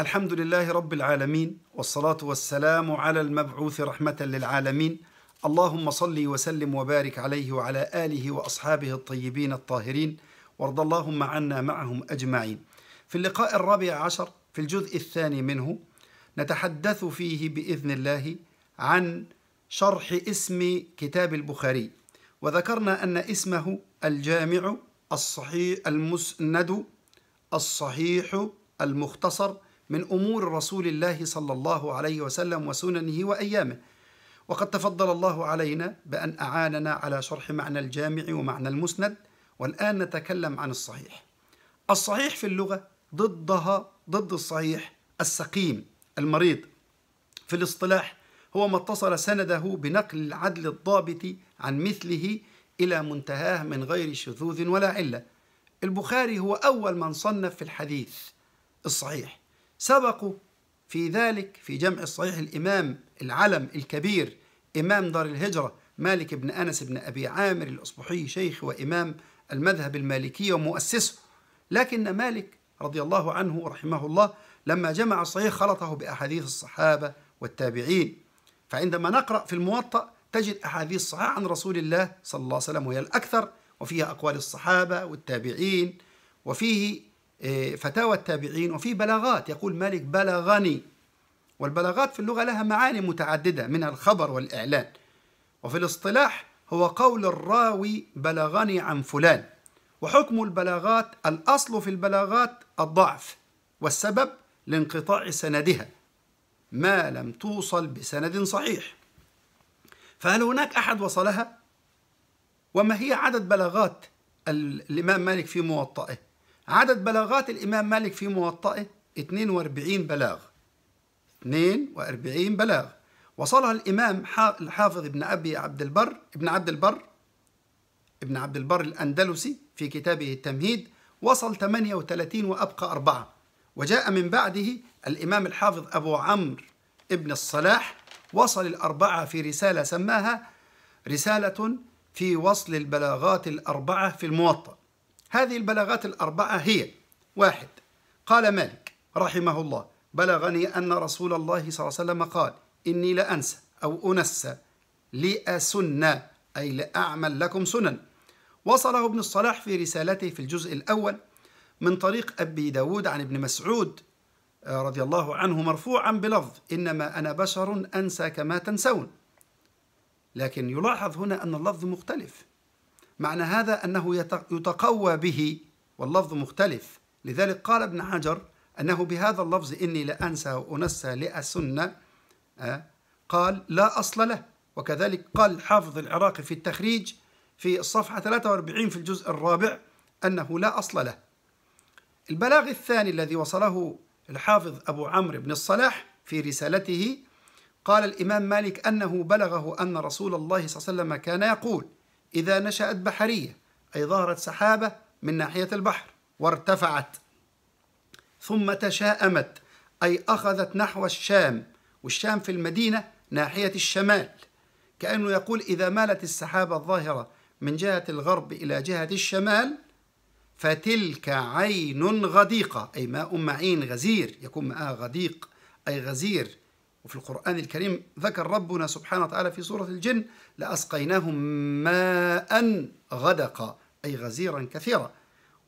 الحمد لله رب العالمين والصلاة والسلام على المبعوث رحمة للعالمين اللهم صل وسلم وبارك عليه وعلى آله وأصحابه الطيبين الطاهرين وارض اللهم عنا معهم أجمعين في اللقاء الرابع عشر في الجزء الثاني منه نتحدث فيه بإذن الله عن شرح اسم كتاب البخاري وذكرنا أن اسمه الجامع الصحيح المسند الصحيح المختصر من أمور رسول الله صلى الله عليه وسلم وسننه وأيامه وقد تفضل الله علينا بأن أعاننا على شرح معنى الجامع ومعنى المسند والآن نتكلم عن الصحيح الصحيح في اللغة ضدها ضد الصحيح السقيم المريض في الاصطلاح هو ما اتصل سنده بنقل العدل الضابط عن مثله إلى منتهاه من غير شذوذ ولا علة البخاري هو أول من صنف في الحديث الصحيح سبقوا في ذلك في جمع الصحيح الإمام العلم الكبير إمام دار الهجرة مالك بن أنس بن أبي عامر الأصبحي شيخ وإمام المذهب المالكي ومؤسسه لكن مالك رضي الله عنه ورحمه الله لما جمع الصحيح خلطه بأحاديث الصحابة والتابعين فعندما نقرأ في الموطأ تجد أحاديث صحيحة عن رسول الله صلى الله عليه وسلم وهي الأكثر وفيها أقوال الصحابة والتابعين وفيه إيه، فتاوى التابعين وفي بلاغات يقول مالك بلغني والبلاغات في اللغة لها معاني متعددة منها الخبر والإعلان وفي الاصطلاح هو قول الراوي بلغني عن فلان وحكم البلاغات الأصل في البلاغات الضعف والسبب لانقطاع سندها ما لم توصل بسند صحيح فهل هناك أحد وصلها؟ وما هي عدد بلاغات الإمام مالك في موطئه؟ عدد بلاغات الإمام مالك في موطئه 42 بلاغ 42 بلاغ وصلها الإمام الحافظ ابن أبي عبد البر ابن عبد البر ابن عبد البر الأندلسي في كتابه التمهيد وصل 38 وأبقى أربعة وجاء من بعده الإمام الحافظ أبو عمرو ابن الصلاح وصل الأربعة في رسالة سماها رسالة في وصل البلاغات الأربعة في الموطأ هذه البلاغات الأربعة هي واحد قال مالك رحمه الله بلغني أن رسول الله صلى الله عليه وسلم قال إني لأنسى أو أنسى لأسنى أي لأعمل لكم سنن وصله ابن الصلاح في رسالته في الجزء الأول من طريق أبي داود عن ابن مسعود آه، رضي الله عنه مرفوعا بلفظ إنما أنا بشر أنسى كما تنسون لكن يلاحظ هنا أن اللفظ مختلف معنى هذا أنه يتقوى به واللفظ مختلف لذلك قال ابن حجر أنه بهذا اللفظ إني لأنسى وأنسى لأسنة آه، قال لا أصل له وكذلك قال حافظ العراقي في التخريج في الصفحة 43 في الجزء الرابع أنه لا أصل له البلاغ الثاني الذي وصله الحافظ أبو عمرو بن الصلاح في رسالته قال الإمام مالك أنه بلغه أن رسول الله صلى الله عليه وسلم كان يقول إذا نشأت بحرية أي ظهرت سحابة من ناحية البحر وارتفعت ثم تشاءمت أي أخذت نحو الشام والشام في المدينة ناحية الشمال كأنه يقول إذا مالت السحابة الظاهرة من جهة الغرب إلى جهة الشمال فتلك عين غديقة أي ماء معين غزير يكون ماءها غديق أي غزير وفي القرآن الكريم ذكر ربنا سبحانه وتعالى في سورة الجن لأسقيناهم ماء غدقا أي غزيرا كثيرا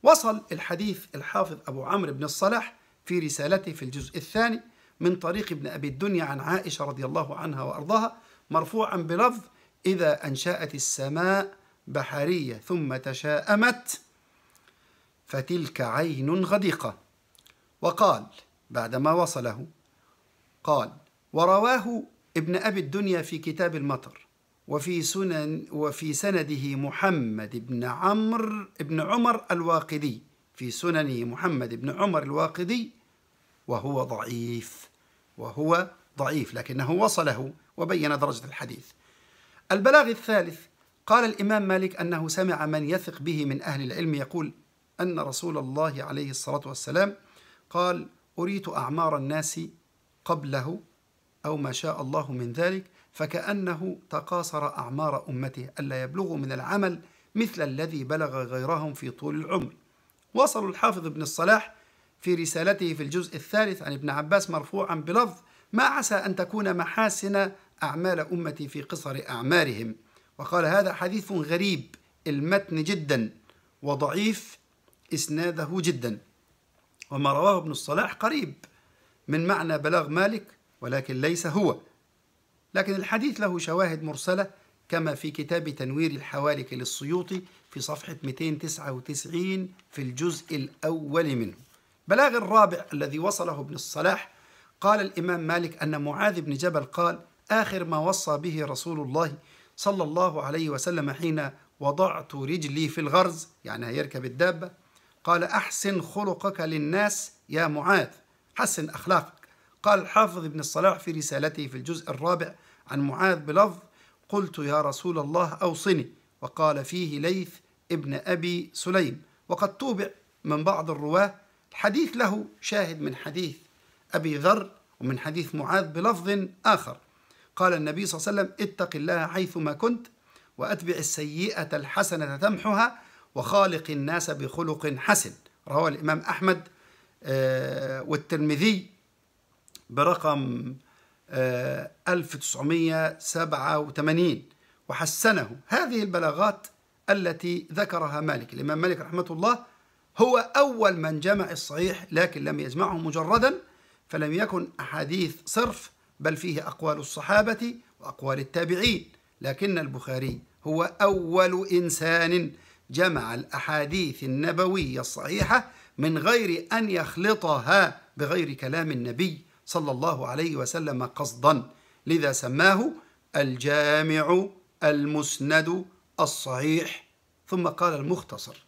وصل الحديث الحافظ أبو عمرو بن الصلاح في رسالته في الجزء الثاني من طريق ابن أبي الدنيا عن عائشة رضي الله عنها وأرضاها مرفوعا بلفظ إذا أنشأت السماء بحرية ثم تشاءمت فتلك عين غديقة وقال بعدما وصله قال ورواه ابن أبي الدنيا في كتاب المطر وفي سنن وفي سنده محمد بن عمرو بن عمر الواقدي في سننه محمد بن عمر الواقدي وهو ضعيف وهو ضعيف لكنه وصله وبين درجة الحديث البلاغ الثالث قال الإمام مالك أنه سمع من يثق به من أهل العلم يقول أن رسول الله عليه الصلاة والسلام قال أريت أعمار الناس قبله أو ما شاء الله من ذلك فكأنه تقاصر أعمار أمته ألا يبلغوا من العمل مثل الذي بلغ غيرهم في طول العمر وصل الحافظ ابن الصلاح في رسالته في الجزء الثالث عن ابن عباس مرفوعا بلفظ ما عسى أن تكون محاسن أعمال أمتي في قصر أعمارهم وقال هذا حديث غريب المتن جدا وضعيف إسناده جدا وما رواه ابن الصلاح قريب من معنى بلاغ مالك ولكن ليس هو لكن الحديث له شواهد مرسلة كما في كتاب تنوير الحوالك للسيوطي في صفحة 299 في الجزء الأول منه بلاغ الرابع الذي وصله ابن الصلاح قال الإمام مالك أن معاذ بن جبل قال آخر ما وصى به رسول الله صلى الله عليه وسلم حين وضعت رجلي في الغرز يعني هيركب الدابة قال أحسن خلقك للناس يا معاذ حسن أخلاقك قال الحافظ ابن الصلاح في رسالته في الجزء الرابع عن معاذ بلفظ قلت يا رسول الله أوصني وقال فيه ليث ابن أبي سليم وقد طوبع من بعض الرواه الحديث له شاهد من حديث أبي ذر ومن حديث معاذ بلفظ آخر قال النبي صلى الله عليه وسلم اتق الله حيثما كنت وأتبع السيئة الحسنة تمحها وخالق الناس بخلق حسن رواه الإمام أحمد آه، والترمذي برقم 1987 آه، وحسنه هذه البلاغات التي ذكرها مالك الإمام مالك رحمة الله هو أول من جمع الصحيح لكن لم يجمعه مجردا فلم يكن أحاديث صرف بل فيه أقوال الصحابة وأقوال التابعين لكن البخاري هو أول إنسان جمع الأحاديث النبوية الصحيحة من غير أن يخلطها بغير كلام النبي صلى الله عليه وسلم قصدا لذا سماه الجامع المسند الصحيح ثم قال المختصر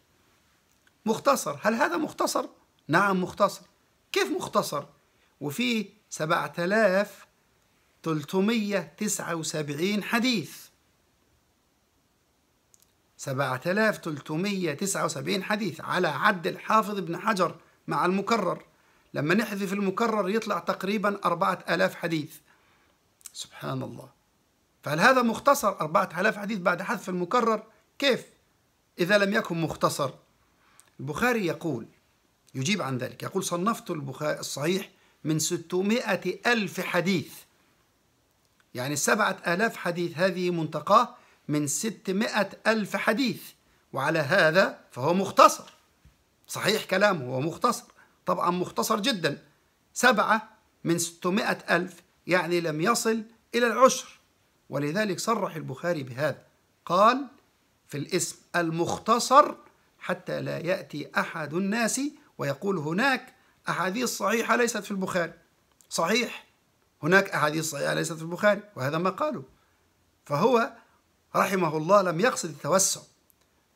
مختصر هل هذا مختصر؟ نعم مختصر كيف مختصر؟ وفيه 7379 حديث 7379 حديث على عد الحافظ ابن حجر مع المكرر لما نحذف المكرر يطلع تقريبا أربعة آلاف حديث سبحان الله فهل هذا مختصر أربعة آلاف حديث بعد حذف المكرر كيف إذا لم يكن مختصر البخاري يقول يجيب عن ذلك يقول صنفت البخاري الصحيح من ستمائة ألف حديث يعني سبعة آلاف حديث هذه منتقاه من ستمائة ألف حديث وعلى هذا فهو مختصر صحيح كلامه هو مختصر طبعا مختصر جدا سبعة من ستمائة ألف يعني لم يصل إلى العشر ولذلك صرح البخاري بهذا قال في الاسم المختصر حتى لا يأتي أحد الناس ويقول هناك أحاديث صحيحة ليست في البخاري صحيح هناك أحاديث صحيحة ليست في البخاري وهذا ما قاله فهو رحمه الله لم يقصد التوسع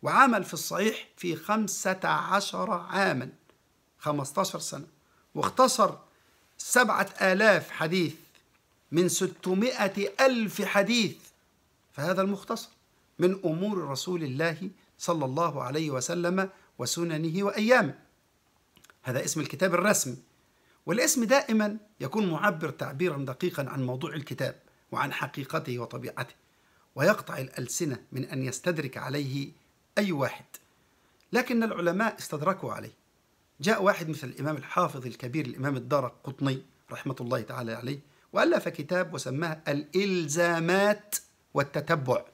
وعمل في الصحيح في خمسة عشر عاماً 15 سنة واختصر سبعة آلاف حديث من 600 ألف حديث فهذا المختصر من أمور رسول الله صلى الله عليه وسلم وسننه وأيامه هذا اسم الكتاب الرسمي والاسم دائما يكون معبر تعبيرا دقيقا عن موضوع الكتاب وعن حقيقته وطبيعته ويقطع الألسنة من أن يستدرك عليه أي واحد لكن العلماء استدركوا عليه جاء واحد مثل الإمام الحافظ الكبير الإمام الدار قطني رحمة الله تعالى عليه وألف كتاب وسماه الإلزامات والتتبع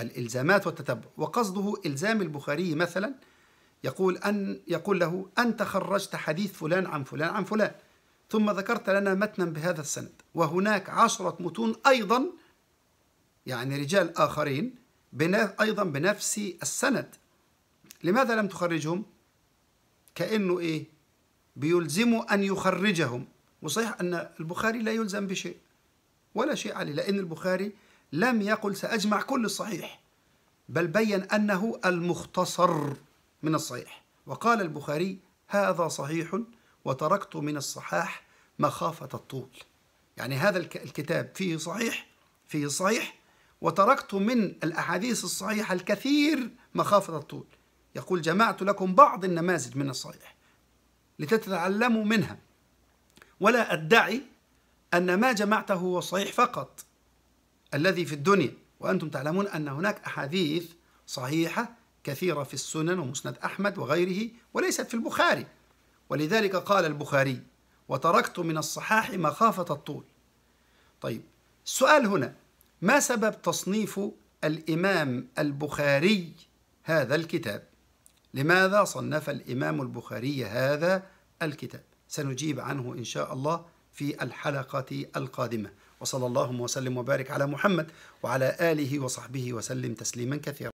الإلزامات والتتبع وقصده إلزام البخاري مثلا يقول أن يقول له أنت خرجت حديث فلان عن فلان عن فلان ثم ذكرت لنا متنا بهذا السند وهناك عشرة متون أيضا يعني رجال آخرين أيضا بنفس السند لماذا لم تخرجهم؟ كأنه إيه بيلزمه أن يخرجهم وصحيح أن البخاري لا يلزم بشيء ولا شيء عليه لأن البخاري لم يقل سأجمع كل الصحيح بل بين أنه المختصر من الصحيح وقال البخاري هذا صحيح وتركت من الصحاح مخافة الطول يعني هذا الكتاب فيه صحيح فيه صحيح وتركت من الأحاديث الصحيحة الكثير مخافة الطول يقول جمعت لكم بعض النماذج من الصحيح لتتعلموا منها ولا أدعي أن ما جمعته هو صحيح فقط الذي في الدنيا وأنتم تعلمون أن هناك أحاديث صحيحة كثيرة في السنن ومسند أحمد وغيره وليست في البخاري ولذلك قال البخاري وتركت من الصحاح مخافة الطول طيب السؤال هنا ما سبب تصنيف الإمام البخاري هذا الكتاب لماذا صنف الإمام البخاري هذا الكتاب سنجيب عنه إن شاء الله في الحلقة القادمة وصلى الله وسلم وبارك على محمد وعلى آله وصحبه وسلم تسليما كثيرا